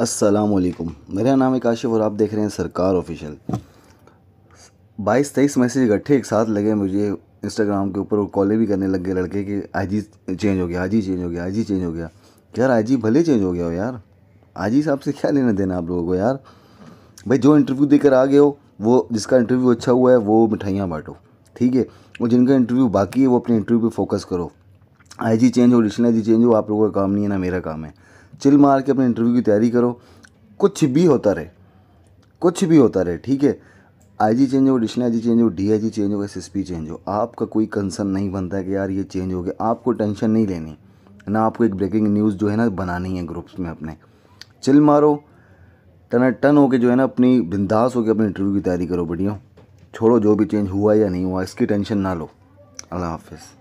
अस्सलाम वालेकुम मेरा नाम है काशिफ और आप देख रहे हैं सरकार ऑफिशियल बाईस तेईस मैसेज इकट्ठे एक साथ लगे मुझे इंस्टाग्राम के ऊपर वो कॉले भी करने लग गए लड़के कि आईजी चेंज हो गया आईजी चेंज हो गया आईजी चेंज हो गया यार आईजी भले चेंज हो गया हो यार आईजी साहब से क्या लेना देना आप लोगों को यार भाई जो इंटरव्यू देकर आ गए हो वो जिसका इंटरव्यू अच्छा हुआ है वो मिठाइयाँ बाँटो ठीक है और जिनका इंटरव्यू बाकी है वो अपने इंटरव्यू पर फोकस करो आई जी चेंज हो डिशनल जी चेंज हो आप लोगों का काम नहीं है ना मेरा काम है चिल मार के अपने इंटरव्यू की तैयारी करो कुछ भी होता रहे कुछ भी होता रहे ठीक है आई जी चेंज हो डिशनल आई जी चेंज हो डी आई जी चेंज हो एस एस पी चेंज हो आपका कोई कंसर्न नहीं बनता है कि यार ये चेंज हो गया आपको टेंशन नहीं लेनी ना आपको एक ब्रेकिंग न्यूज़ जो है ना बनानी है ग्रुप्स में अपने चिल मारो टन टन के जो है ना अपनी बिंदास होकर अपने इंटरव्यू की तैयारी करो बढ़िया छोड़ो जो भी चेंज हुआ या नहीं हुआ इसकी टेंशन ना लो अल्लाह हाफिज़